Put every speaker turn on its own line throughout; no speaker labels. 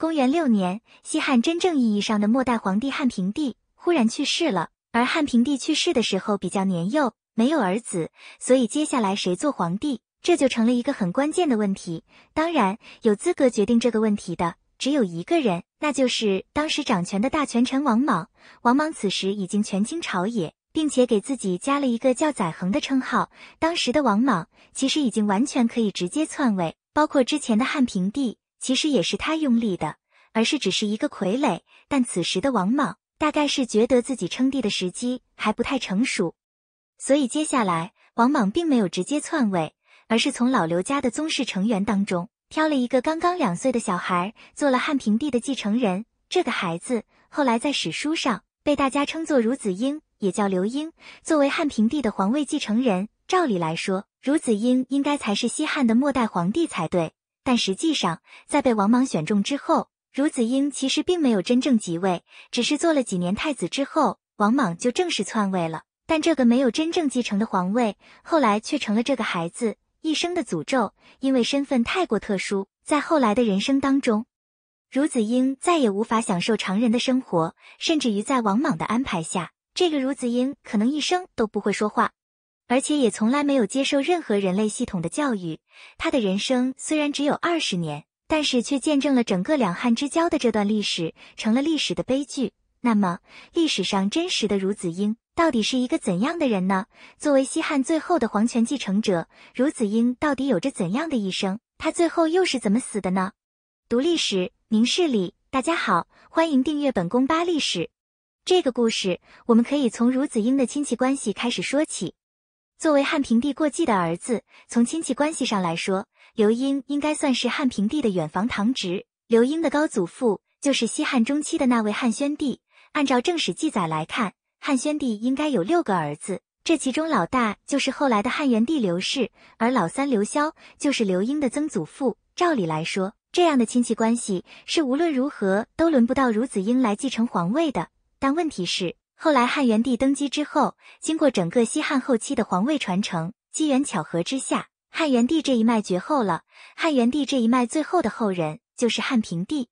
公元六年，西汉真正意义上的末代皇帝汉平帝忽然去世了。而汉平帝去世的时候比较年幼，没有儿子，所以接下来谁做皇帝，这就成了一个很关键的问题。当然，有资格决定这个问题的只有一个人，那就是当时掌权的大权臣王莽。王莽此时已经权倾朝野，并且给自己加了一个叫“宰衡”的称号。当时的王莽其实已经完全可以直接篡位，包括之前的汉平帝。其实也是他拥立的，而是只是一个傀儡。但此时的王莽大概是觉得自己称帝的时机还不太成熟，所以接下来王莽并没有直接篡位，而是从老刘家的宗室成员当中挑了一个刚刚两岁的小孩做了汉平帝的继承人。这个孩子后来在史书上被大家称作孺子婴，也叫刘婴。作为汉平帝的皇位继承人，照理来说，孺子婴应该才是西汉的末代皇帝才对。但实际上，在被王莽选中之后，孺子婴其实并没有真正即位，只是做了几年太子之后，王莽就正式篡位了。但这个没有真正继承的皇位，后来却成了这个孩子一生的诅咒。因为身份太过特殊，在后来的人生当中，孺子婴再也无法享受常人的生活，甚至于在王莽的安排下，这个孺子婴可能一生都不会说话。而且也从来没有接受任何人类系统的教育。他的人生虽然只有二十年，但是却见证了整个两汉之交的这段历史，成了历史的悲剧。那么，历史上真实的孺子婴到底是一个怎样的人呢？作为西汉最后的皇权继承者，孺子婴到底有着怎样的一生？他最后又是怎么死的呢？读历史，明事理。大家好，欢迎订阅本宫八历史。这个故事，我们可以从孺子婴的亲戚关系开始说起。作为汉平帝过继的儿子，从亲戚关系上来说，刘英应该算是汉平帝的远房堂侄。刘英的高祖父就是西汉中期的那位汉宣帝。按照正史记载来看，汉宣帝应该有六个儿子，这其中老大就是后来的汉元帝刘氏，而老三刘嚣就是刘英的曾祖父。照理来说，这样的亲戚关系是无论如何都轮不到孺子婴来继承皇位的。但问题是。后来汉元帝登基之后，经过整个西汉后期的皇位传承，机缘巧合之下，汉元帝这一脉绝后了。汉元帝这一脉最后的后人就是汉平帝。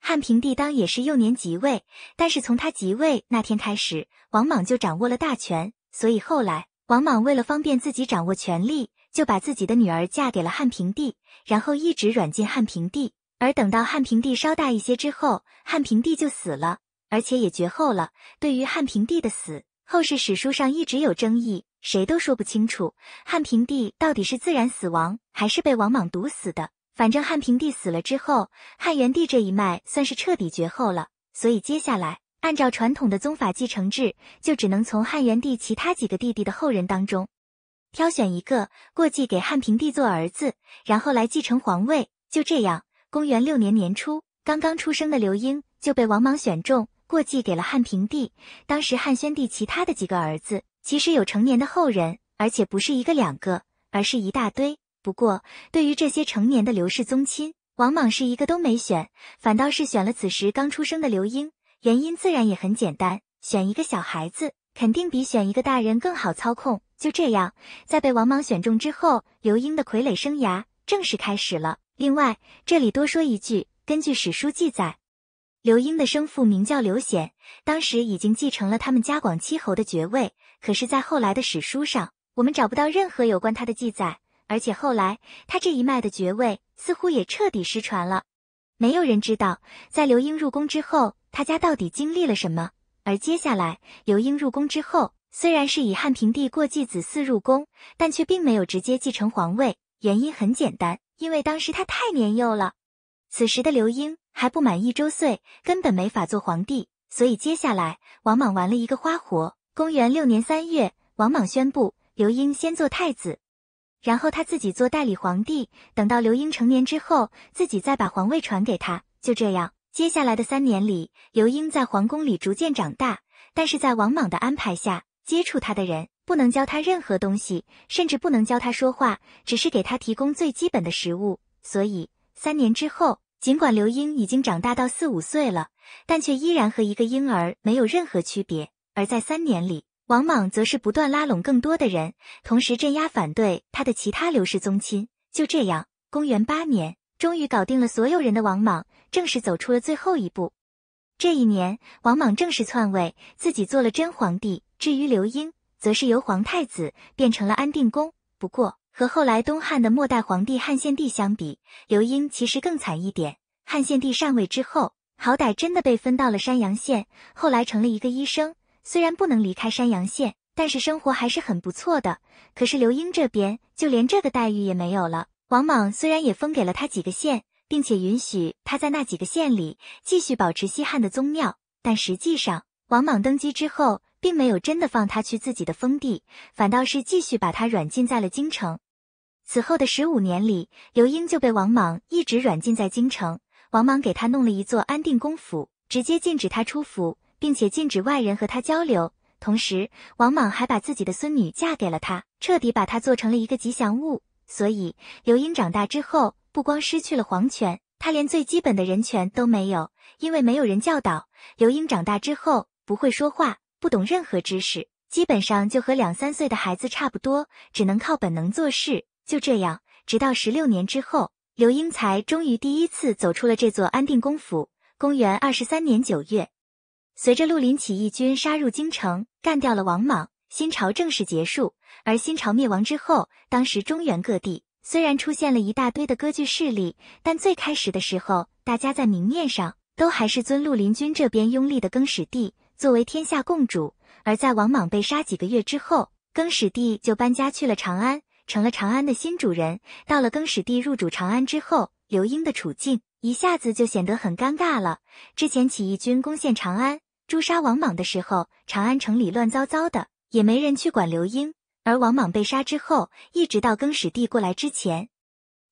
汉平帝当也是幼年即位，但是从他即位那天开始，王莽就掌握了大权。所以后来王莽为了方便自己掌握权力，就把自己的女儿嫁给了汉平帝，然后一直软禁汉平帝。而等到汉平帝稍大一些之后，汉平帝就死了。而且也绝后了。对于汉平帝的死，后世史书上一直有争议，谁都说不清楚汉平帝到底是自然死亡还是被王莽毒死的。反正汉平帝死了之后，汉元帝这一脉算是彻底绝后了。所以接下来，按照传统的宗法继承制，就只能从汉元帝其他几个弟弟的后人当中挑选一个，过继给汉平帝做儿子，然后来继承皇位。就这样，公元六年年初，刚刚出生的刘婴就被王莽选中。过继给了汉平帝。当时汉宣帝其他的几个儿子，其实有成年的后人，而且不是一个两个，而是一大堆。不过，对于这些成年的刘氏宗亲，王莽是一个都没选，反倒是选了此时刚出生的刘英。原因自然也很简单，选一个小孩子，肯定比选一个大人更好操控。就这样，在被王莽选中之后，刘英的傀儡生涯正式开始了。另外，这里多说一句，根据史书记载。刘英的生父名叫刘显，当时已经继承了他们家广戚侯的爵位。可是，在后来的史书上，我们找不到任何有关他的记载，而且后来他这一脉的爵位似乎也彻底失传了。没有人知道，在刘英入宫之后，他家到底经历了什么。而接下来，刘英入宫之后，虽然是以汉平帝过继子嗣入宫，但却并没有直接继承皇位。原因很简单，因为当时他太年幼了。此时的刘英。还不满一周岁，根本没法做皇帝。所以接下来，王莽玩了一个花活。公元六年三月，王莽宣布刘英先做太子，然后他自己做代理皇帝。等到刘英成年之后，自己再把皇位传给他。就这样，接下来的三年里，刘英在皇宫里逐渐长大。但是在王莽的安排下，接触他的人不能教他任何东西，甚至不能教他说话，只是给他提供最基本的食物。所以三年之后。尽管刘英已经长大到四五岁了，但却依然和一个婴儿没有任何区别。而在三年里，王莽则是不断拉拢更多的人，同时镇压反对他的其他刘氏宗亲。就这样，公元八年，终于搞定了所有人的王莽，正式走出了最后一步。这一年，王莽正式篡位，自己做了真皇帝。至于刘英，则是由皇太子变成了安定公。不过，和后来东汉的末代皇帝汉献帝相比，刘英其实更惨一点。汉献帝禅位之后，好歹真的被分到了山阳县，后来成了一个医生，虽然不能离开山阳县，但是生活还是很不错的。可是刘英这边就连这个待遇也没有了。王莽虽然也封给了他几个县，并且允许他在那几个县里继续保持西汉的宗庙，但实际上，王莽登基之后，并没有真的放他去自己的封地，反倒是继续把他软禁在了京城。此后的十五年里，刘英就被王莽一直软禁在京城。王莽给他弄了一座安定公府，直接禁止他出府，并且禁止外人和他交流。同时，王莽还把自己的孙女嫁给了他，彻底把他做成了一个吉祥物。所以，刘英长大之后，不光失去了皇权，他连最基本的人权都没有。因为没有人教导，刘英长大之后不会说话，不懂任何知识，基本上就和两三岁的孩子差不多，只能靠本能做事。就这样，直到十六年之后，刘英才终于第一次走出了这座安定公府。公元二十三年九月，随着绿林起义军杀入京城，干掉了王莽，新朝正式结束。而新朝灭亡之后，当时中原各地虽然出现了一大堆的割据势力，但最开始的时候，大家在明面上都还是尊绿林军这边拥立的更始帝作为天下共主。而在王莽被杀几个月之后，更始帝就搬家去了长安。成了长安的新主人。到了更始帝入主长安之后，刘英的处境一下子就显得很尴尬了。之前起义军攻陷长安、诛杀王莽的时候，长安城里乱糟糟的，也没人去管刘英。而王莽被杀之后，一直到更始帝过来之前，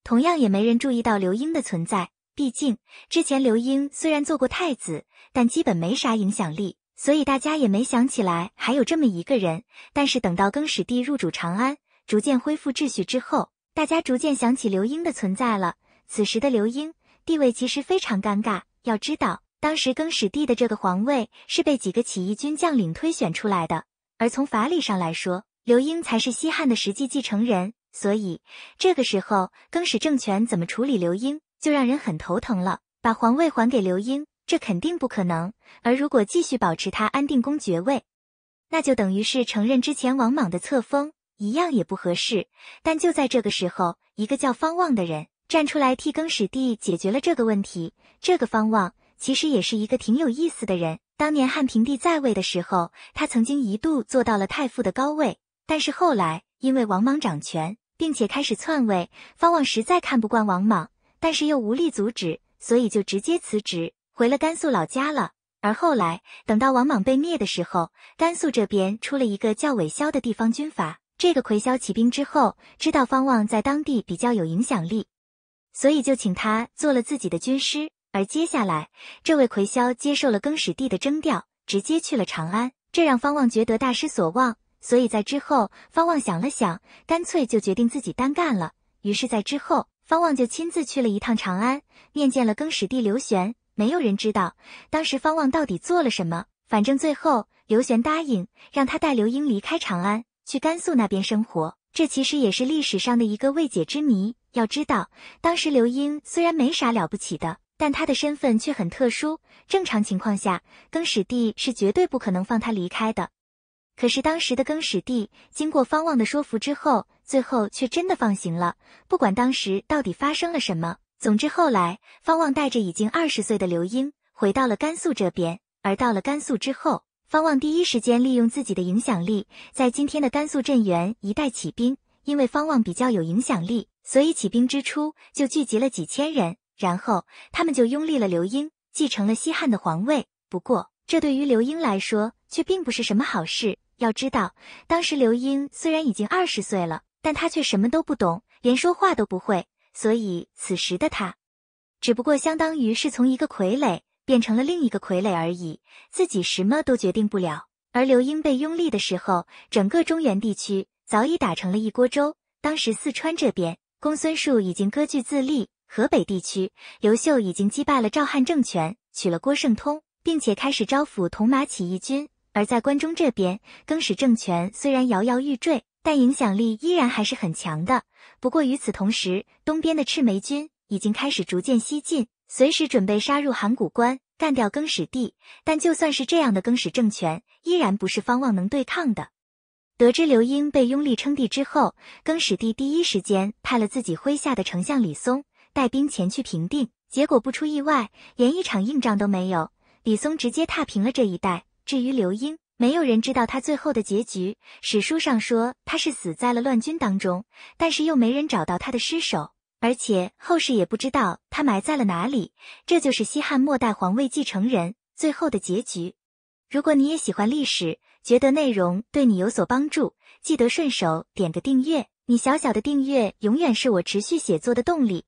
同样也没人注意到刘英的存在。毕竟之前刘英虽然做过太子，但基本没啥影响力，所以大家也没想起来还有这么一个人。但是等到更始帝入主长安，逐渐恢复秩序之后，大家逐渐想起刘英的存在了。此时的刘英地位其实非常尴尬。要知道，当时更始帝的这个皇位是被几个起义军将领推选出来的，而从法理上来说，刘英才是西汉的实际继承人。所以，这个时候更始政权怎么处理刘英，就让人很头疼了。把皇位还给刘英，这肯定不可能；而如果继续保持他安定公爵位，那就等于是承认之前王莽的册封。一样也不合适，但就在这个时候，一个叫方望的人站出来替更始帝解决了这个问题。这个方望其实也是一个挺有意思的人。当年汉平帝在位的时候，他曾经一度做到了太傅的高位，但是后来因为王莽掌权并且开始篡位，方望实在看不惯王莽，但是又无力阻止，所以就直接辞职回了甘肃老家了。而后来等到王莽被灭的时候，甘肃这边出了一个叫韦骁的地方军阀。这个魁肖起兵之后，知道方望在当地比较有影响力，所以就请他做了自己的军师。而接下来，这位魁肖接受了更始帝的征调，直接去了长安，这让方望觉得大失所望。所以在之后，方望想了想，干脆就决定自己单干了。于是，在之后，方望就亲自去了一趟长安，面见了更始帝刘玄。没有人知道当时方望到底做了什么，反正最后刘玄答应让他带刘英离开长安。去甘肃那边生活，这其实也是历史上的一个未解之谜。要知道，当时刘英虽然没啥了不起的，但他的身份却很特殊。正常情况下，更始帝是绝对不可能放他离开的。可是当时的更始帝，经过方望的说服之后，最后却真的放行了。不管当时到底发生了什么，总之后来方望带着已经二十岁的刘英回到了甘肃这边。而到了甘肃之后，方望第一时间利用自己的影响力，在今天的甘肃镇原一带起兵。因为方望比较有影响力，所以起兵之初就聚集了几千人。然后他们就拥立了刘英，继承了西汉的皇位。不过，这对于刘英来说却并不是什么好事。要知道，当时刘英虽然已经二十岁了，但他却什么都不懂，连说话都不会。所以，此时的他，只不过相当于是从一个傀儡。变成了另一个傀儡而已，自己什么都决定不了。而刘英被拥立的时候，整个中原地区早已打成了一锅粥。当时四川这边，公孙述已经割据自立；河北地区，刘秀已经击败了赵汉政权，娶了郭圣通，并且开始招抚铜马起义军。而在关中这边，更始政权虽然摇摇欲坠，但影响力依然还是很强的。不过与此同时，东边的赤眉军已经开始逐渐西进。随时准备杀入函谷关，干掉更始帝。但就算是这样的更始政权，依然不是方望能对抗的。得知刘英被拥立称帝之后，更始帝第一时间派了自己麾下的丞相李松带兵前去平定。结果不出意外，连一场硬仗都没有，李松直接踏平了这一带。至于刘英，没有人知道他最后的结局。史书上说他是死在了乱军当中，但是又没人找到他的尸首。而且后世也不知道他埋在了哪里，这就是西汉末代皇位继承人最后的结局。如果你也喜欢历史，觉得内容对你有所帮助，记得顺手点个订阅，你小小的订阅永远是我持续写作的动力。